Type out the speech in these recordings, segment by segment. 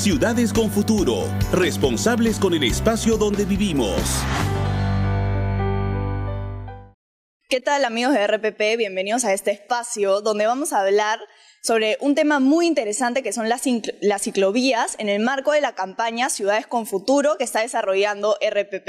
Ciudades con futuro, responsables con el espacio donde vivimos. ¿Qué tal amigos de RPP? Bienvenidos a este espacio donde vamos a hablar sobre un tema muy interesante que son las, ciclovías en el marco de la campaña Ciudades con Futuro que está desarrollando RPP.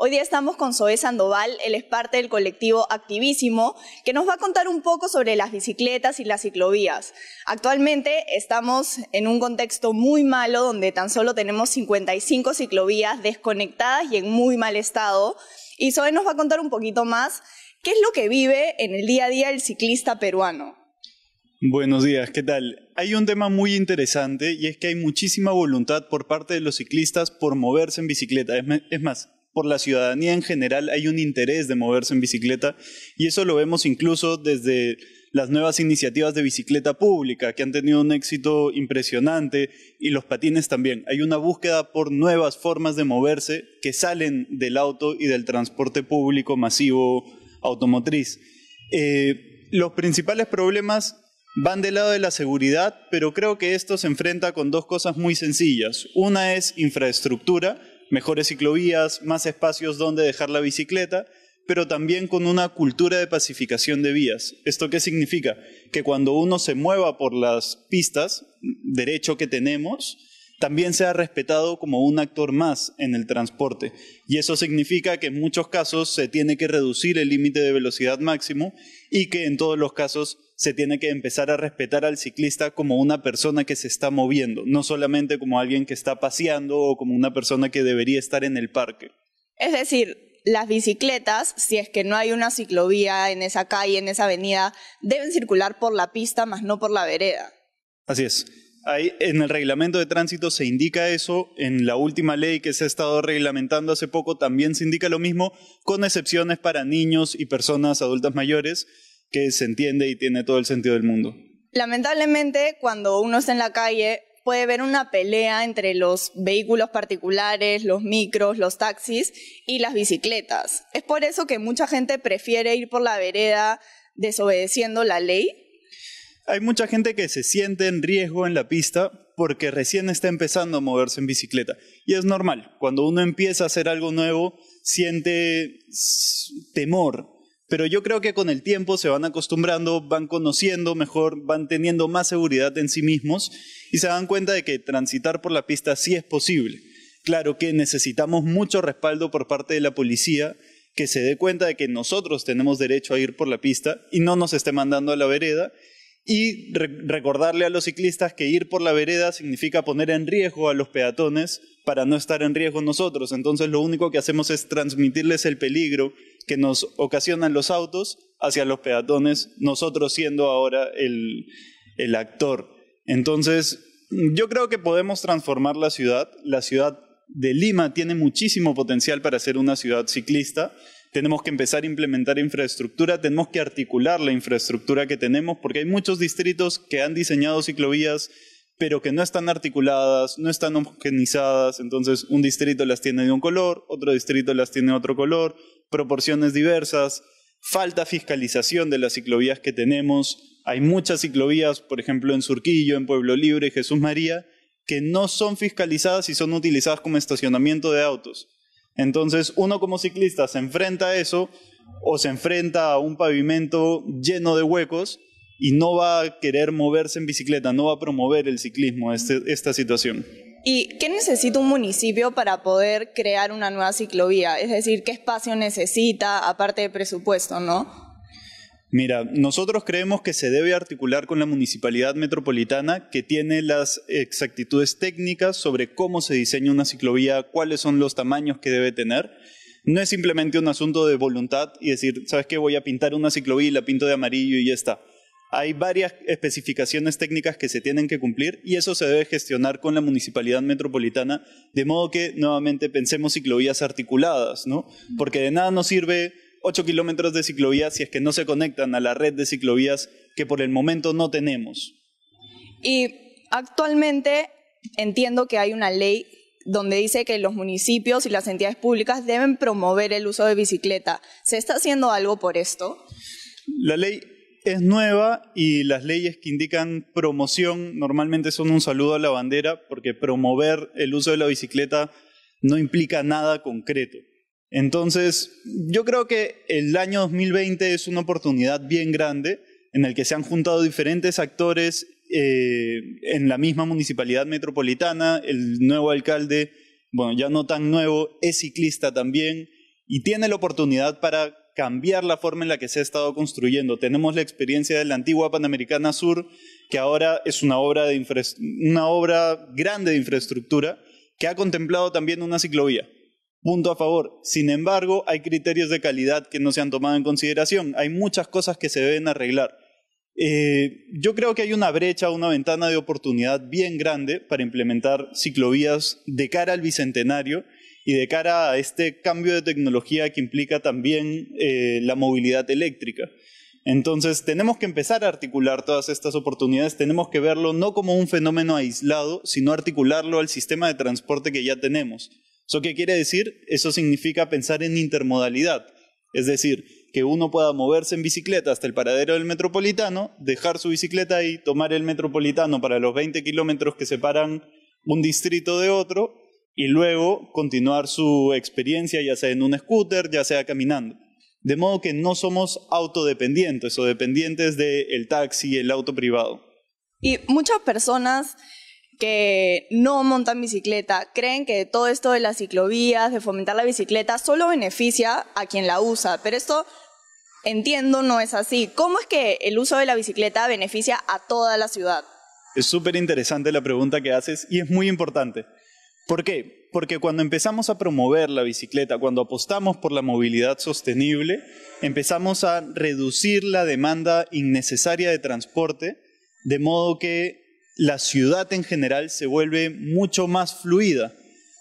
Hoy día estamos con Zoé Sandoval, él es parte del colectivo Activísimo, que nos va a contar un poco sobre las bicicletas y las ciclovías. Actualmente estamos en un contexto muy malo donde tan solo tenemos 55 ciclovías desconectadas y en muy mal estado. Y Soe nos va a contar un poquito más qué es lo que vive en el día a día el ciclista peruano. Buenos días, ¿qué tal? Hay un tema muy interesante y es que hay muchísima voluntad por parte de los ciclistas por moverse en bicicleta. Es más, por la ciudadanía en general hay un interés de moverse en bicicleta y eso lo vemos incluso desde las nuevas iniciativas de bicicleta pública que han tenido un éxito impresionante y los patines también. Hay una búsqueda por nuevas formas de moverse que salen del auto y del transporte público masivo automotriz. Eh, los principales problemas van del lado de la seguridad, pero creo que esto se enfrenta con dos cosas muy sencillas. Una es infraestructura, mejores ciclovías, más espacios donde dejar la bicicleta, pero también con una cultura de pacificación de vías. ¿Esto qué significa? Que cuando uno se mueva por las pistas, derecho que tenemos, también sea respetado como un actor más en el transporte. Y eso significa que en muchos casos se tiene que reducir el límite de velocidad máximo y que en todos los casos se tiene que empezar a respetar al ciclista como una persona que se está moviendo, no solamente como alguien que está paseando o como una persona que debería estar en el parque. Es decir, las bicicletas, si es que no hay una ciclovía en esa calle, en esa avenida, deben circular por la pista, más no por la vereda. Así es. en el reglamento de tránsito se indica eso, en la última ley que se ha estado reglamentando hace poco también se indica lo mismo, con excepciones para niños y personas adultas mayores que se entiende y tiene todo el sentido del mundo. Lamentablemente, cuando uno está en la calle, puede ver una pelea entre los vehículos particulares, los micros, los taxis y las bicicletas. Es por eso que mucha gente prefiere ir por la vereda desobedeciendo la ley. Hay mucha gente que se siente en riesgo en la pista porque recién está empezando a moverse en bicicleta. Y es normal, cuando uno empieza a hacer algo nuevo, siente temor pero yo creo que con el tiempo se van acostumbrando, van conociendo mejor, van teniendo más seguridad en sí mismos y se dan cuenta de que transitar por la pista sí es posible. Claro que necesitamos mucho respaldo por parte de la policía que se dé cuenta de que nosotros tenemos derecho a ir por la pista y no nos esté mandando a la vereda y recordarle a los ciclistas que ir por la vereda significa poner en riesgo a los peatones para no estar en riesgo nosotros. Entonces lo único que hacemos es transmitirles el peligro que nos ocasionan los autos hacia los peatones, nosotros siendo ahora el, el actor. Entonces, yo creo que podemos transformar la ciudad. La ciudad de Lima tiene muchísimo potencial para ser una ciudad ciclista. Tenemos que empezar a implementar infraestructura, tenemos que articular la infraestructura que tenemos, porque hay muchos distritos que han diseñado ciclovías pero que no están articuladas, no están homogenizadas, entonces un distrito las tiene de un color, otro distrito las tiene de otro color, proporciones diversas, falta fiscalización de las ciclovías que tenemos, hay muchas ciclovías, por ejemplo, en Surquillo, en Pueblo Libre, Jesús María, que no son fiscalizadas y son utilizadas como estacionamiento de autos. Entonces uno como ciclista se enfrenta a eso o se enfrenta a un pavimento lleno de huecos y no va a querer moverse en bicicleta, no va a promover el ciclismo este, esta situación. ¿Y qué necesita un municipio para poder crear una nueva ciclovía? Es decir, ¿qué espacio necesita aparte de presupuesto, no? Mira, nosotros creemos que se debe articular con la municipalidad metropolitana que tiene las exactitudes técnicas sobre cómo se diseña una ciclovía, cuáles son los tamaños que debe tener. No es simplemente un asunto de voluntad y decir, ¿sabes qué? Voy a pintar una ciclovía y la pinto de amarillo y ya está. Hay varias especificaciones técnicas que se tienen que cumplir y eso se debe gestionar con la municipalidad metropolitana, de modo que nuevamente pensemos ciclovías articuladas, ¿no? Porque de nada nos sirve 8 kilómetros de ciclovías si es que no se conectan a la red de ciclovías que por el momento no tenemos. Y actualmente entiendo que hay una ley donde dice que los municipios y las entidades públicas deben promover el uso de bicicleta. ¿Se está haciendo algo por esto? La ley es nueva y las leyes que indican promoción normalmente son un saludo a la bandera porque promover el uso de la bicicleta no implica nada concreto. Entonces, yo creo que el año 2020 es una oportunidad bien grande en el que se han juntado diferentes actores eh, en la misma municipalidad metropolitana, el nuevo alcalde, bueno, ya no tan nuevo, es ciclista también y tiene la oportunidad para cambiar la forma en la que se ha estado construyendo. Tenemos la experiencia de la antigua Panamericana Sur, que ahora es una obra, de una obra grande de infraestructura, que ha contemplado también una ciclovía. Punto a favor. Sin embargo, hay criterios de calidad que no se han tomado en consideración. Hay muchas cosas que se deben arreglar. Eh, yo creo que hay una brecha, una ventana de oportunidad bien grande para implementar ciclovías de cara al Bicentenario y de cara a este cambio de tecnología que implica también eh, la movilidad eléctrica. Entonces tenemos que empezar a articular todas estas oportunidades, tenemos que verlo no como un fenómeno aislado, sino articularlo al sistema de transporte que ya tenemos. ¿Eso qué quiere decir? Eso significa pensar en intermodalidad, es decir, que uno pueda moverse en bicicleta hasta el paradero del metropolitano, dejar su bicicleta ahí, tomar el metropolitano para los 20 kilómetros que separan un distrito de otro y luego continuar su experiencia, ya sea en un scooter, ya sea caminando. De modo que no somos autodependientes o dependientes del taxi, el auto privado. Y muchas personas que no montan bicicleta creen que todo esto de las ciclovías, de fomentar la bicicleta, solo beneficia a quien la usa, pero esto entiendo no es así. ¿Cómo es que el uso de la bicicleta beneficia a toda la ciudad? Es súper interesante la pregunta que haces y es muy importante. ¿Por qué? Porque cuando empezamos a promover la bicicleta, cuando apostamos por la movilidad sostenible, empezamos a reducir la demanda innecesaria de transporte, de modo que la ciudad en general se vuelve mucho más fluida.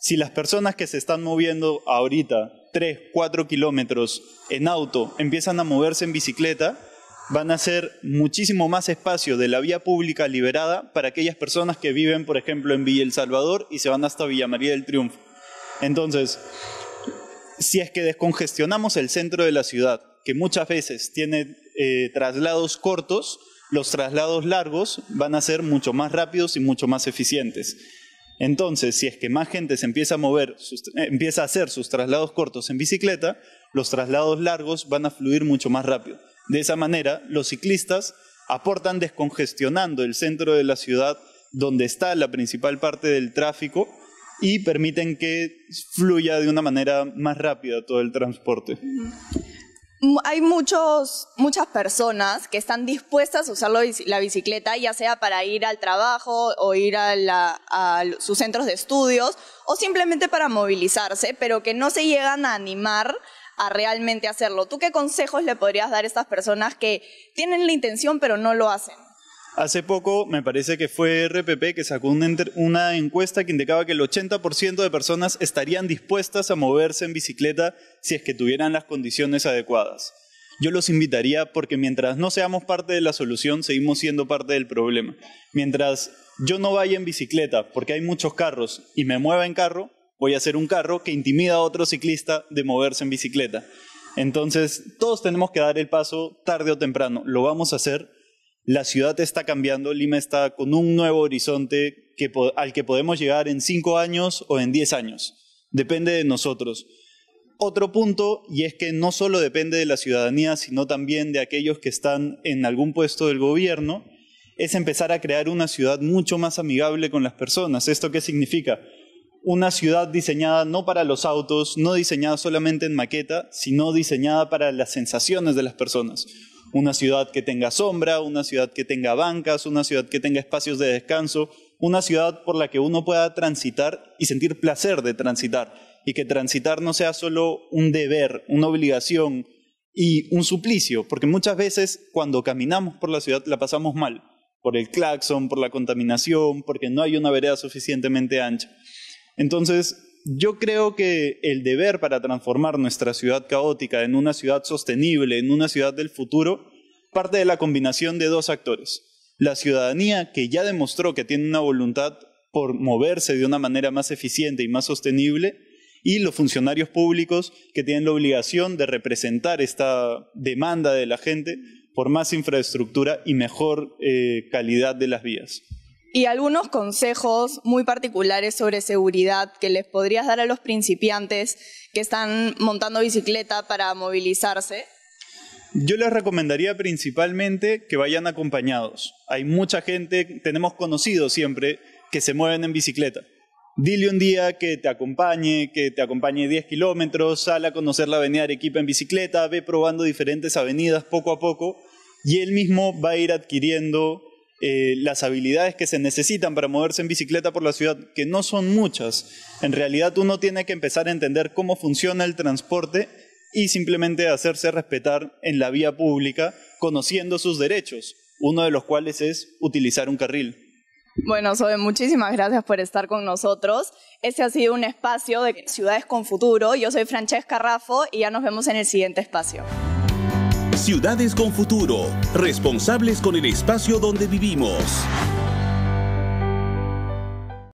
Si las personas que se están moviendo ahorita 3, 4 kilómetros en auto empiezan a moverse en bicicleta, van a ser muchísimo más espacio de la vía pública liberada para aquellas personas que viven, por ejemplo, en Villa El Salvador y se van hasta Villa María del Triunfo. Entonces, si es que descongestionamos el centro de la ciudad, que muchas veces tiene eh, traslados cortos, los traslados largos van a ser mucho más rápidos y mucho más eficientes. Entonces, si es que más gente se empieza a mover, empieza a hacer sus traslados cortos en bicicleta, los traslados largos van a fluir mucho más rápido. De esa manera, los ciclistas aportan descongestionando el centro de la ciudad donde está la principal parte del tráfico y permiten que fluya de una manera más rápida todo el transporte. Hay muchos, muchas personas que están dispuestas a usar la bicicleta, ya sea para ir al trabajo o ir a sus centros de estudios o simplemente para movilizarse, pero que no se llegan a animar a realmente hacerlo. ¿Tú qué consejos le podrías dar a estas personas que tienen la intención pero no lo hacen? Hace poco me parece que fue RPP que sacó una encuesta que indicaba que el 80% de personas estarían dispuestas a moverse en bicicleta si es que tuvieran las condiciones adecuadas. Yo los invitaría porque mientras no seamos parte de la solución, seguimos siendo parte del problema. Mientras yo no vaya en bicicleta porque hay muchos carros y me mueva en carro, voy a hacer un carro que intimida a otro ciclista de moverse en bicicleta. Entonces, todos tenemos que dar el paso tarde o temprano. Lo vamos a hacer. La ciudad está cambiando, Lima está con un nuevo horizonte al que podemos llegar en cinco años o en diez años. Depende de nosotros. Otro punto, y es que no solo depende de la ciudadanía, sino también de aquellos que están en algún puesto del gobierno, es empezar a crear una ciudad mucho más amigable con las personas. ¿Esto qué significa? una ciudad diseñada no para los autos, no diseñada solamente en maqueta, sino diseñada para las sensaciones de las personas. Una ciudad que tenga sombra, una ciudad que tenga bancas, una ciudad que tenga espacios de descanso, una ciudad por la que uno pueda transitar y sentir placer de transitar, y que transitar no sea solo un deber, una obligación y un suplicio, porque muchas veces cuando caminamos por la ciudad la pasamos mal, por el claxon, por la contaminación, porque no hay una vereda suficientemente ancha. Entonces, yo creo que el deber para transformar nuestra ciudad caótica en una ciudad sostenible, en una ciudad del futuro, parte de la combinación de dos actores. La ciudadanía, que ya demostró que tiene una voluntad por moverse de una manera más eficiente y más sostenible, y los funcionarios públicos, que tienen la obligación de representar esta demanda de la gente por más infraestructura y mejor eh, calidad de las vías y algunos consejos muy particulares sobre seguridad que les podrías dar a los principiantes que están montando bicicleta para movilizarse. Yo les recomendaría principalmente que vayan acompañados. Hay mucha gente, tenemos conocidos siempre, que se mueven en bicicleta. Dile un día que te acompañe, que te acompañe 10 kilómetros, sal a conocer la avenida Arequipa en bicicleta, ve probando diferentes avenidas poco a poco y él mismo va a ir adquiriendo eh, las habilidades que se necesitan para moverse en bicicleta por la ciudad, que no son muchas. En realidad uno tiene que empezar a entender cómo funciona el transporte y simplemente hacerse respetar en la vía pública conociendo sus derechos, uno de los cuales es utilizar un carril. Bueno, Sobe, muchísimas gracias por estar con nosotros. Este ha sido un espacio de Ciudades con Futuro. Yo soy Francesca Raffo y ya nos vemos en el siguiente espacio. Ciudades con futuro, responsables con el espacio donde vivimos.